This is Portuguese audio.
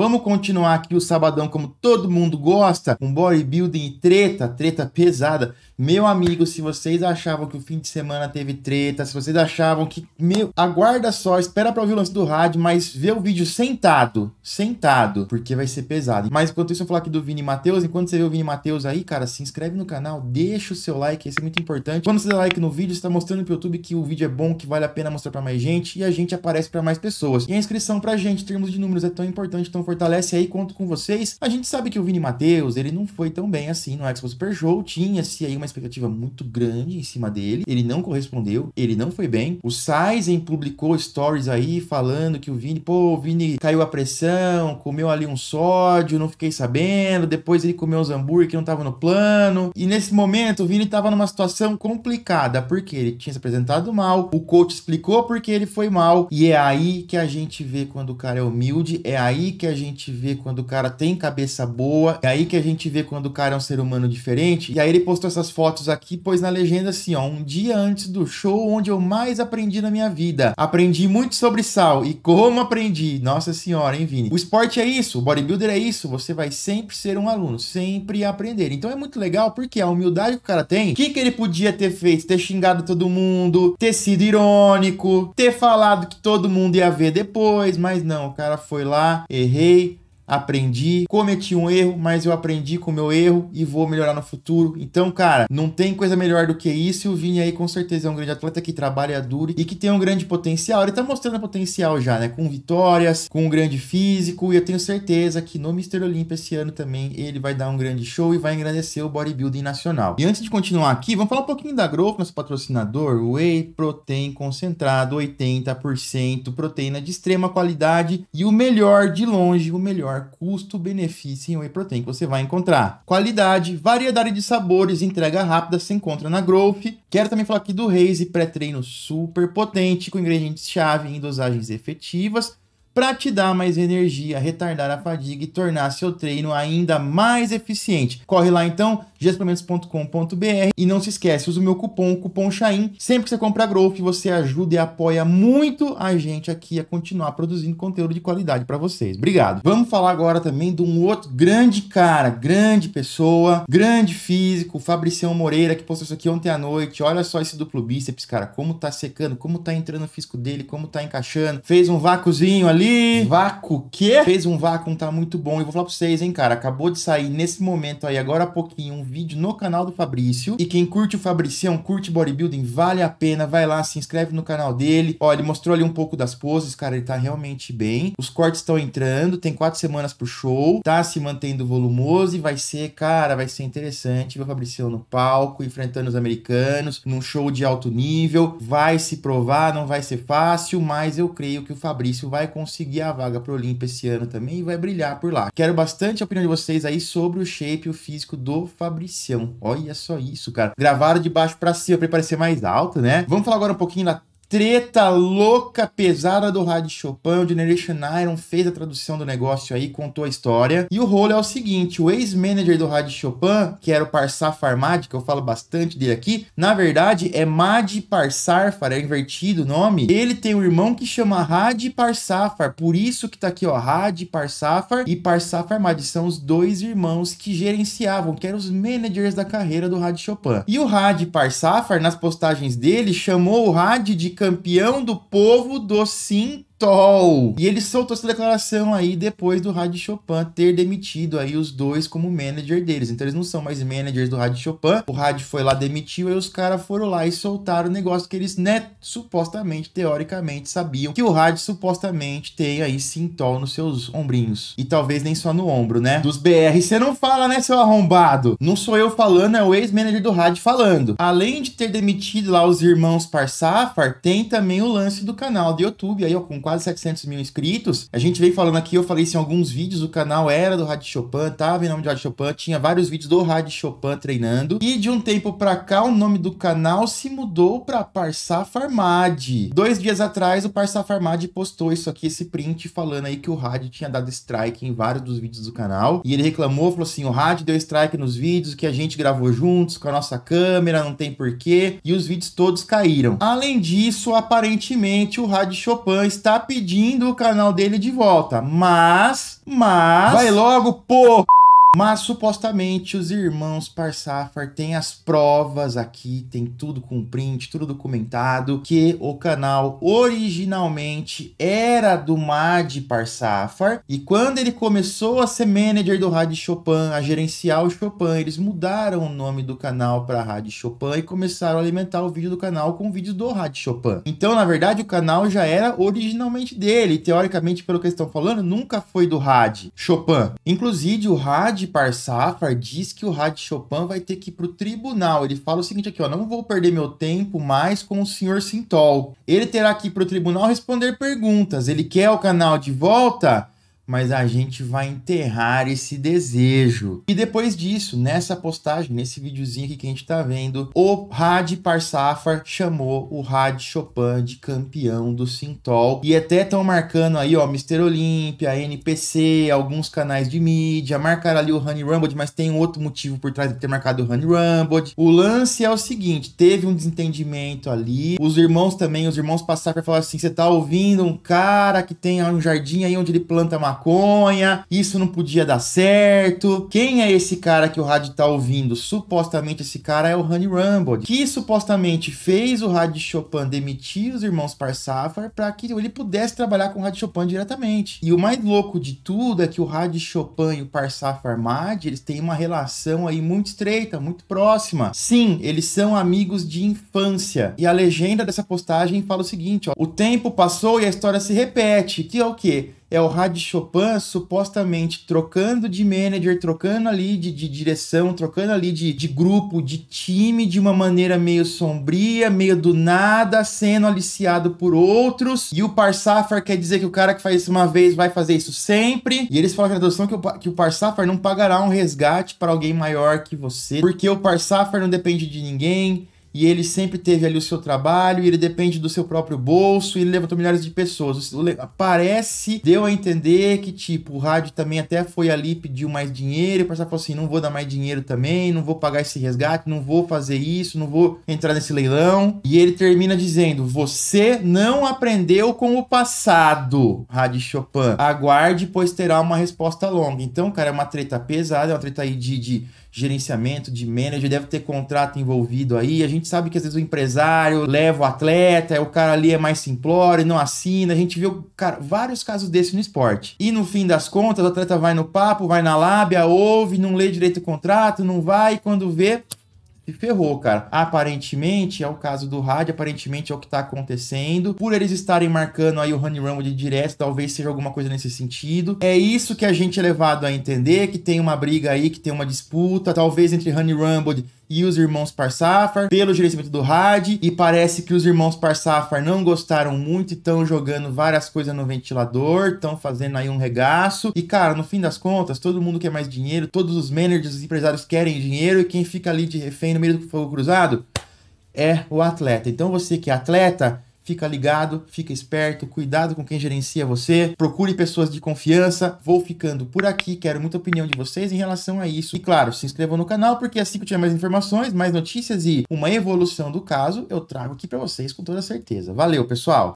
Vamos continuar aqui o sabadão como todo mundo gosta, com um bodybuilding e treta, treta pesada. Meu amigo, se vocês achavam que o fim de semana teve treta, se vocês achavam que, meu, aguarda só, espera para ouvir o lance do rádio, mas vê o vídeo sentado, sentado, porque vai ser pesado. Mas enquanto isso eu vou falar aqui do Vini Matheus, enquanto você vê o Vini Matheus aí, cara, se inscreve no canal, deixa o seu like, isso é muito importante. Quando você dá like no vídeo, você tá mostrando pro YouTube que o vídeo é bom, que vale a pena mostrar para mais gente e a gente aparece para mais pessoas. E a inscrição pra gente, em termos de números, é tão importante, tão Fortalece aí, conto com vocês. A gente sabe que o Vini Matheus, ele não foi tão bem assim no Expo Super Show, tinha-se aí uma expectativa muito grande em cima dele, ele não correspondeu, ele não foi bem. O Sizen publicou stories aí falando que o Vini, pô, o Vini caiu a pressão, comeu ali um sódio, não fiquei sabendo, depois ele comeu os hambúrguer que não tava no plano. E nesse momento, o Vini tava numa situação complicada, porque ele tinha se apresentado mal, o coach explicou porque ele foi mal, e é aí que a gente vê quando o cara é humilde, é aí que a gente vê quando o cara tem cabeça boa, é aí que a gente vê quando o cara é um ser humano diferente. E aí ele postou essas fotos aqui, pois na legenda assim, ó, um dia antes do show onde eu mais aprendi na minha vida. Aprendi muito sobre sal e como aprendi. Nossa senhora, hein, Vini? O esporte é isso, o bodybuilder é isso, você vai sempre ser um aluno, sempre aprender. Então é muito legal porque a humildade que o cara tem, o que, que ele podia ter feito? Ter xingado todo mundo, ter sido irônico, ter falado que todo mundo ia ver depois, mas não, o cara foi lá, errei rei aprendi, cometi um erro, mas eu aprendi com o meu erro e vou melhorar no futuro. Então, cara, não tem coisa melhor do que isso. E o Vini aí com certeza é um grande atleta que trabalha duro e que tem um grande potencial. Ele tá mostrando potencial já, né? Com vitórias, com um grande físico. E eu tenho certeza que no Mister Olímpia esse ano também ele vai dar um grande show e vai engrandecer o bodybuilding nacional. E antes de continuar aqui, vamos falar um pouquinho da Growth, nosso patrocinador, Whey Protein concentrado 80% proteína de extrema qualidade e o melhor de longe, o melhor custo-benefício em whey protein que você vai encontrar. Qualidade, variedade de sabores, entrega rápida se encontra na Growth. Quero também falar aqui do Raise pré-treino super potente com ingredientes-chave em dosagens efetivas para te dar mais energia, retardar a fadiga e tornar seu treino ainda mais eficiente. Corre lá então, gesplementos.com.br e não se esquece, usa o meu cupom, o cupom SHAIN. Sempre que você compra Growth, você ajuda e apoia muito a gente aqui a continuar produzindo conteúdo de qualidade para vocês. Obrigado. Vamos falar agora também de um outro grande cara, grande pessoa, grande físico, Fabricião Moreira, que postou isso aqui ontem à noite. Olha só esse duplo bíceps, cara, como tá secando, como tá entrando o físico dele, como tá encaixando. Fez um vácuozinho ali Entendi. Vácuo quê? Fez um vácuo, tá muito bom. Eu vou falar pra vocês, hein, cara. Acabou de sair nesse momento aí, agora há pouquinho, um vídeo no canal do Fabrício. E quem curte o Fabricião, curte bodybuilding, vale a pena. Vai lá, se inscreve no canal dele. Ó, ele mostrou ali um pouco das poses, cara. Ele tá realmente bem. Os cortes estão entrando, tem quatro semanas pro show. Tá se mantendo volumoso e vai ser, cara, vai ser interessante ver o Fabricião no palco, enfrentando os americanos, num show de alto nível. Vai se provar, não vai ser fácil, mas eu creio que o Fabrício vai conseguir conseguir a vaga pro Olimpo esse ano também e vai brilhar por lá. Quero bastante a opinião de vocês aí sobre o shape e o físico do Fabricião. Olha só isso, cara. Gravaram de baixo para cima para parecer mais alto, né? Vamos falar agora um pouquinho da treta louca, pesada do rádio Chopin, o Generation Iron fez a tradução do negócio aí, contou a história. E o rolo é o seguinte, o ex-manager do rádio Chopin, que era o Parsar Farmad, que eu falo bastante dele aqui, na verdade é Mad Parsarfar, é invertido o nome. Ele tem um irmão que chama Rádio Parsafar, por isso que tá aqui, ó, Rádio Parsafar e Parsafar Mad. são os dois irmãos que gerenciavam, que eram os managers da carreira do rádio Chopin. E o Rádio Parsafar, nas postagens dele, chamou o Rádio de campeão do povo do sim e ele soltou essa declaração aí depois do Rádio Chopin ter demitido aí os dois como manager deles. Então eles não são mais managers do Rádio Chopin. O Rádio foi lá, demitiu, e os caras foram lá e soltaram o negócio que eles, né, supostamente, teoricamente, sabiam que o Rádio supostamente tem aí Sintol nos seus ombrinhos. E talvez nem só no ombro, né? Dos BR. Você não fala, né, seu arrombado? Não sou eu falando, é o ex-manager do Rádio falando. Além de ter demitido lá os irmãos Parsafar, tem também o lance do canal do YouTube aí, ó, com quase 700 mil inscritos. A gente veio falando aqui, eu falei isso em alguns vídeos, o canal era do Rádio Chopin, tava em nome de Rádio Chopin, tinha vários vídeos do Rádio Chopin treinando. E de um tempo pra cá, o nome do canal se mudou pra Parsá Farmad. Dois dias atrás, o Parsá Farmad postou isso aqui, esse print, falando aí que o rádio tinha dado strike em vários dos vídeos do canal. E ele reclamou, falou assim, o rádio deu strike nos vídeos que a gente gravou juntos com a nossa câmera, não tem porquê. E os vídeos todos caíram. Além disso, aparentemente, o Rádio Chopin está pedindo o canal dele de volta. Mas, mas. Vai logo, porra! Mas supostamente os irmãos Parsafar têm as provas aqui, tem tudo com print, tudo documentado, que o canal originalmente era do Mad Parsafar e quando ele começou a ser manager do Rádio Chopin, a gerenciar o Chopin, eles mudaram o nome do canal para Rádio Chopin e começaram a alimentar o vídeo do canal com vídeos do Rádio Chopin. Então, na verdade, o canal já era originalmente dele, teoricamente, pelo que eles estão falando, nunca foi do Rádio Chopin. Inclusive, o Rádio Rad Parsafar diz que o Rad Chopin vai ter que ir para o tribunal. Ele fala o seguinte aqui, ó, não vou perder meu tempo mais com o senhor Sintol. Ele terá que ir para o tribunal responder perguntas. Ele quer o canal de volta? mas a gente vai enterrar esse desejo. E depois disso, nessa postagem, nesse videozinho aqui que a gente tá vendo, o Had Parsafar chamou o Had Chopin de campeão do Sintol. E até estão marcando aí, ó, Mister Olímpia, NPC, alguns canais de mídia, marcaram ali o Honey Rumble, mas tem outro motivo por trás de ter marcado o Honey Rumble. O lance é o seguinte, teve um desentendimento ali, os irmãos também, os irmãos Parsafar falaram assim, você tá ouvindo um cara que tem um jardim aí onde ele planta uma maconha, isso não podia dar certo. Quem é esse cara que o rádio tá ouvindo? Supostamente esse cara é o Honey Rumble, que supostamente fez o rádio Chopin demitir os irmãos Parsafar para que ele pudesse trabalhar com o rádio Chopin diretamente. E o mais louco de tudo é que o rádio Chopin e o Parsafar Mad, eles têm uma relação aí muito estreita, muito próxima. Sim, eles são amigos de infância. E a legenda dessa postagem fala o seguinte, ó: "O tempo passou e a história se repete", que é o quê? é o Rad Chopin supostamente trocando de manager, trocando ali de, de direção, trocando ali de, de grupo, de time, de uma maneira meio sombria, meio do nada, sendo aliciado por outros. E o Parsafar quer dizer que o cara que faz isso uma vez vai fazer isso sempre. E eles falam na tradução que o, que o Parsafar não pagará um resgate para alguém maior que você, porque o Parsafar não depende de ninguém e ele sempre teve ali o seu trabalho, e ele depende do seu próprio bolso, e ele levantou milhares de pessoas. Parece, deu a entender que, tipo, o rádio também até foi ali, pediu mais dinheiro, e o pessoal falou assim, não vou dar mais dinheiro também, não vou pagar esse resgate, não vou fazer isso, não vou entrar nesse leilão. E ele termina dizendo, você não aprendeu com o passado, Rádio Chopin. Aguarde, pois terá uma resposta longa. Então, cara, é uma treta pesada, é uma treta aí de, de gerenciamento, de manager, deve ter contrato envolvido aí. A gente sabe que às vezes o empresário leva o atleta, o cara ali é mais simplório, não assina. A gente viu cara, vários casos desses no esporte. E no fim das contas, o atleta vai no papo, vai na lábia, ouve, não lê direito o contrato, não vai, quando vê, se ferrou, cara. Aparentemente, é o caso do rádio, aparentemente é o que tá acontecendo. Por eles estarem marcando aí o Honey Rumble de direto, talvez seja alguma coisa nesse sentido. É isso que a gente é levado a entender, que tem uma briga aí, que tem uma disputa, talvez entre Honey Rumble e os irmãos Parsafar pelo gerenciamento do RAD e parece que os irmãos Parsafar não gostaram muito e estão jogando várias coisas no ventilador, estão fazendo aí um regaço. E cara, no fim das contas, todo mundo quer mais dinheiro, todos os managers os empresários querem dinheiro e quem fica ali de refém no meio do fogo cruzado é o atleta. Então você que é atleta, Fica ligado, fica esperto, cuidado com quem gerencia você, procure pessoas de confiança. Vou ficando por aqui, quero muita opinião de vocês em relação a isso. E claro, se inscrevam no canal, porque assim que eu tiver mais informações, mais notícias e uma evolução do caso, eu trago aqui para vocês com toda certeza. Valeu, pessoal!